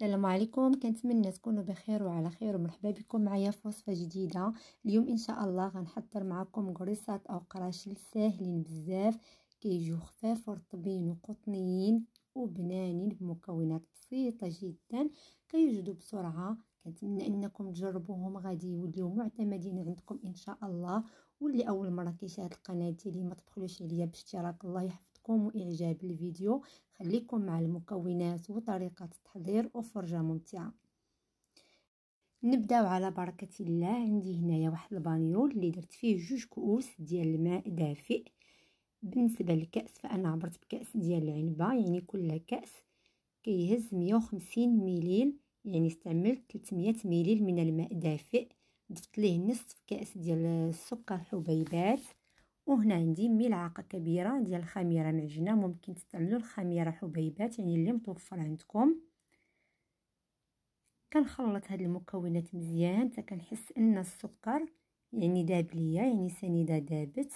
السلام عليكم كنتمنى تكونوا بخير وعلى خير ومرحبا بكم معايا في وصفه جديده اليوم ان شاء الله غنحضر معكم قريصات او قراشل ساهلين بزاف كيجيو خفاف ورطبين وقطنيين وبنانين بمكونات بسيطه جدا كيوجدوا بسرعه كنتمنى انكم تجربوهم غادي يوليو معتمدين عندكم ان شاء الله واللي اول مره كيشاهد القناه ديالي ما تبخلوش عليا باشتراك الله يحفظكم واعجاب الفيديو خليكم مع المكونات وطريقة التحضير وفرجة ممتعة نبداو على بركة الله عندي هنايا واحد البانيول اللي درت فيه جوج كؤوس ديال الماء دافئ بالنسبة للكأس فأنا عبرت بكأس ديال العنبة يعني كل كأس كيهز وخمسين مليل يعني استعملت تلتمية مليل من الماء دافئ ضفت ليه نصف كأس ديال السكر حبيبات وهنا عندي ملعقه كبيره ديال الخميره معجنه ممكن تستعملوا الخميره حبيبات يعني اللي متوفر عندكم كنخلط هذه المكونات مزيان حتى كنحس ان السكر يعني داب ليا يعني سنيده دابت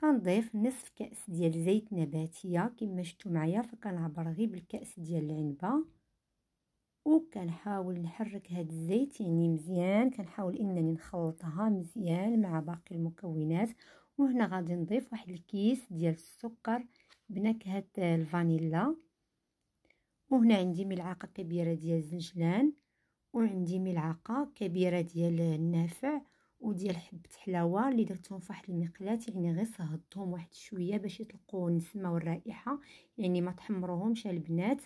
كنضيف نصف كاس ديال زيت نباتيه كما شفتوا معايا فكنعبر غير بالكاس ديال العنبه وكنحاول نحرك هاد الزيت يعني مزيان كنحاول انني نخلطها مزيان مع باقي المكونات وهنا غادي نضيف واحد الكيس ديال السكر بنكهه الفانيلا وهنا عندي ملعقه كبيره ديال الزنجلان وعندي ملعقه كبيره ديال النافع وديال حبه حلاوه اللي درتهم فواحد المقلاة يعني غير صهضتهم واحد شويه باش يطلقوا النسمه والرائحه يعني ما تحمروهمش البنات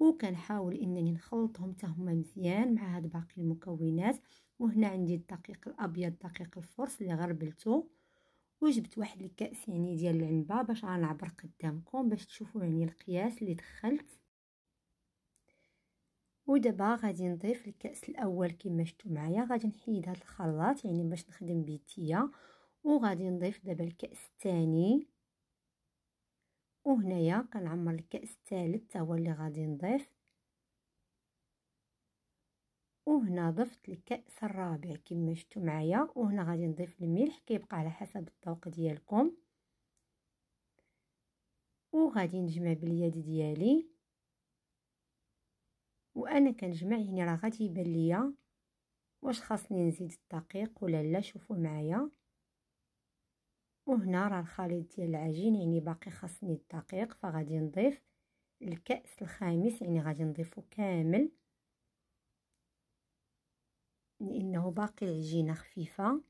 وكنحاول انني نخلطهم حتى هما مزيان مع هاد باقي المكونات وهنا عندي الدقيق الابيض دقيق الفرص اللي غربلته وجبت واحد الكاس يعني ديال العنبه باش غنعبر قدامكم باش تشوفوا يعني القياس اللي دخلت ودابا غادي نضيف الكاس الاول كما شفتوا معايا غادي نحيد هذا الخلاط يعني باش نخدم بيديا وغادي نضيف دابا الكاس الثاني وهنايا كنعمر الكأس الثالث هو اللي غادي نضيف وهنا ضفت الكأس الرابع كما شفتوا معايا وهنا غادي نضيف الملح كيبقى على حسب الذوق ديالكم وغادي نجمع باليد ديالي وانا كنجمع يعني راه غادي يبان ليا واش خاصني نزيد الدقيق ولا لا شوفوا معايا وهنا راه الخليط ديال العجين يعني باقي خاصني الدقيق فغادي نضيف الكأس الخامس يعني غادي نضيفو كامل لانه باقي العجينه خفيفه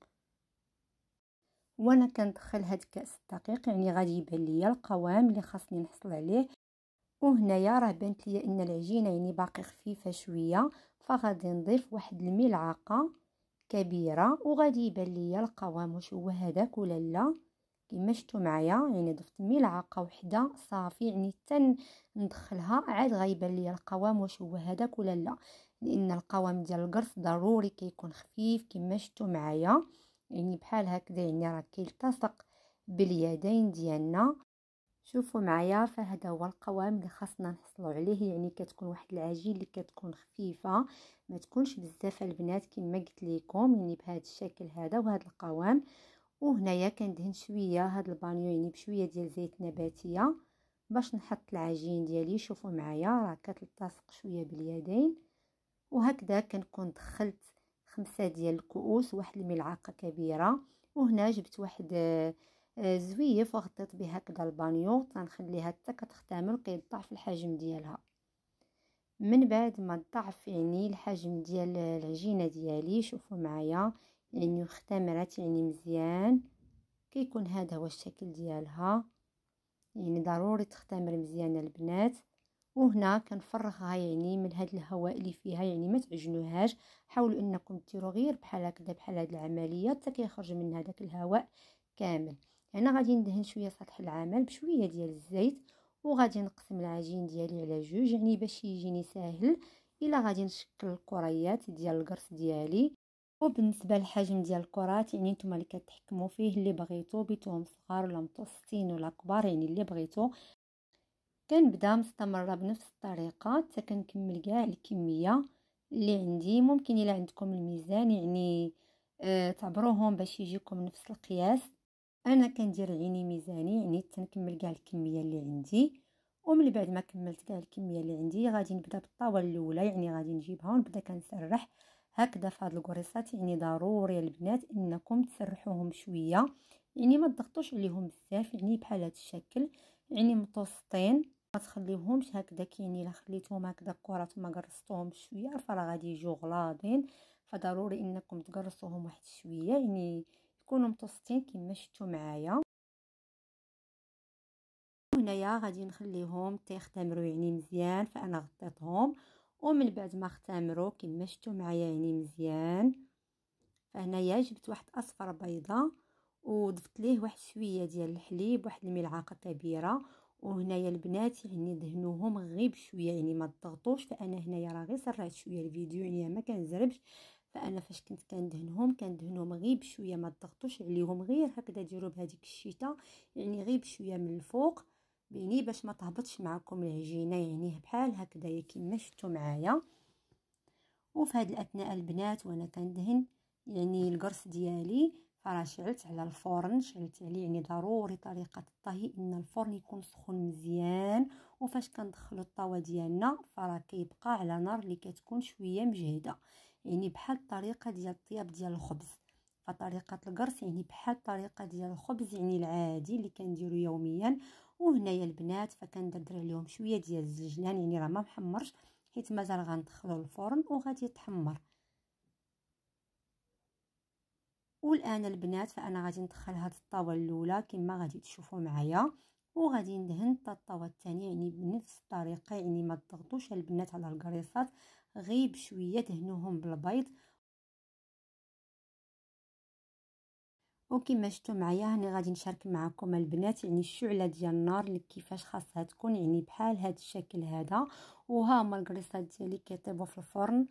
وانا كندخل هاد كاس الدقيق يعني غادي يبان ليا القوام اللي خاصني نحصل عليه وهنايا راه بانت ليا ان العجينه يعني باقي خفيفه شويه فغادي نضيف واحد الملعقه كبيره وغادي يبان ليا القوام واش هو هذاك ولا لا كيما شفتوا معايا يعني ضفت ملعقه وحده صافي يعني حتى ندخلها عاد غيبان لي القوام واش هو هذاك ولا لا لان القوام ديال القرص ضروري كيكون خفيف كيما شفتوا معايا يعني بحال هكذا يعني راه كيلتصق باليدين ديالنا شوفوا معايا فهذا هو القوام اللي خاصنا نحصلوا عليه يعني كتكون واحد العجين اللي كتكون خفيفه ما تكونش بزاف البنات كما قلت لكم يعني بهذا الشكل هذا وهذا القوام وهنايا كندهن شويه هاد البانيو يعني بشويه ديال زيت نباتيه باش نحط العجين ديالي شوفوا معايا راه كتلتصق شويه باليدين وهكذا كنكون دخلت خمسة ديال الكؤوس واحد الملعقه كبيره وهنا جبت واحد آه، زويف وغطيت بها هكذا البانيو تنخليها حتى كتختمر وكيضاعف الحجم ديالها من بعد ما ضعف يعني الحجم ديال العجينه ديالي شوفوا معايا يعني اختمرت يعني مزيان كيكون هذا هو الشكل ديالها يعني ضروري تختمر مزيان البنات وهنا كنفرغها يعني من هذا الهواء اللي فيها يعني ما تعجنوهاش حاولوا انكم ديروا غير بحال هكذا بحال هذه العمليه حتى كيخرج منها داك الهواء كامل هنا يعني غادي ندهن شويه سطح العمل بشويه ديال الزيت وغادي نقسم العجين ديالي على جوج يعني باش يجيني ساهل الا غادي نشكل الكريات ديال القرص ديالي وبالنسبه للحجم ديال الكرات يعني نتوما اللي كتحكموا فيه اللي بغيتو بيتهم صغار ولا متوسطين ولا كبار يعني اللي بغيتو كنبدا مستمره بنفس الطريقه حتى كنكمل كاع الكميه اللي عندي ممكن الا عندكم الميزان يعني آه تعبروهم باش يجيكم نفس القياس انا كندير عيني ميزاني يعني تنكمل كاع الكميه اللي عندي ومن بعد ما كملت كاع الكميه اللي عندي غادي نبدا بالطاوله الاولى يعني غادي نجيبها ونبدا كنسرح هكذا في هاد الكوريصات يعني ضروري البنات انكم تسرحوهم شويه يعني ما تضغطوش عليهم بزاف يعني بحال هاد الشكل يعني متوسطين ما تخليهمش هكذا كيني الا خليتهم هكذا كرات ما قرصتوهم شويه فراه غادي يجيو غلاضين فضروري انكم تقرصوهم واحد شويه يعني يكونوا متوسطين كما شفتوا معايا هنايا غادي نخليهم تيختمروا يعني مزيان فانا غطيتهم ومن بعد ما اختمروا كما شفتوا معايا يعني مزيان فهنايا جبت واحد اصفر بيضه وضفت ليه واحد شويه ديال الحليب واحد الملعقه كبيره وهنايا البنات يعني دهنوهم غير بشويه يعني ما تضغطوش فانا هنايا راه غير سرعت شويه الفيديو يعني ما كنزربش فانا فاش كنت كندهنهم كندهنهم غير بشويه ما تضغطوش عليهم غير هكذا ديروا بهذيك الشيطه يعني غير بشويه من الفوق بيني باش ما تهبطش معكم العجينه يعني بحال هكذا كيما شفتوا معايا وفي هاد الاثناء البنات وانا كندهن يعني القرص ديالي فراه شعلت على الفرن شعلت عليه يعني ضروري طريقه الطهي ان الفرن يكون سخون مزيان وفاش كندخلوا الطاوه ديالنا فراه كيبقى على نار اللي كتكون شويه مجهده يعني بحال الطريقه ديال الطياب ديال الخبز فطريقه القرص يعني بحال الطريقه ديال الخبز يعني العادي اللي كنديرو يوميا وهنايا البنات فكندردر عليهم شويه ديال الزجلان يعني راه ما محمرش حيت مازال غندخلو الفرن وغادي يتحمر والان البنات فانا غادي ندخل هاد الطاوله الاولى كما غادي تشوفوا معايا وغادي ندهن حتى الطاوه الثانيه يعني بنفس الطريقه يعني ما تضغطوش البنات على الكريصات غير بشويه دهنوهم بالبيض وكما شفتوا معايا هاني غادي نشارك معكم البنات يعني الشعله ديال النار اللي كيفاش خاصها تكون يعني بحال هذا الشكل هذا وها هما الكريصات ديالي كيطيبوا في الفرن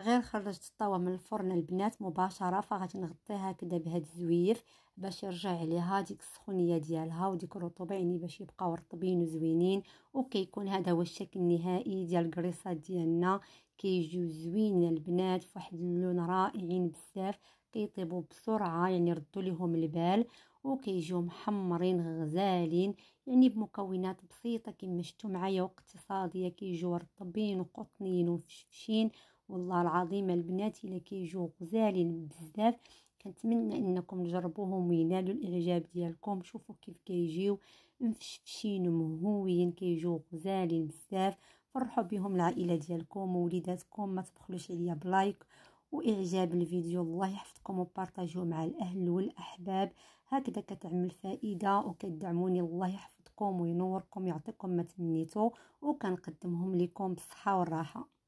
غير خرجت الطاوة من الفرن البنات مباشرة فغادي نغطيها هكذا بهاد الزويف باش يرجع عليها ديك السخونيه ديالها وديك الرطوبه يعني باش يبقاو رطبين وزوينين وكيكون هذا هو الشكل النهائي ديال الكريصات ديالنا كيجيو زوينين البنات فواحد اللون رائعين بزاف كيطيبوا بسرعه يعني ردوا ليهم البال وكيجيو محمرين غزالين يعني بمكونات بسيطه كما شفتوا معايا واقتصاديه كيجيو رطبين وقطنيين ومفشفشين والله العظيم البنات الا كيجيو غزالين بزاف كنتمنى انكم تجربوهم وينالوا الاعجاب ديالكم شوفوا كيف كيجيو مفشفشين مهوين كيجيو غزالين بزاف فرحوا بهم العائله ديالكم ووليداتكم ما تبخلوش عليا بلايك واعجاب الفيديو الله يحفظكم وبارطاجيوه مع الاهل والاحباب هكذا كتعمل فائده وكتدعموني الله يحفظكم وينوركم يعطيكم ما تمنيتو وكنقدمهم لكم بالصحه والراحه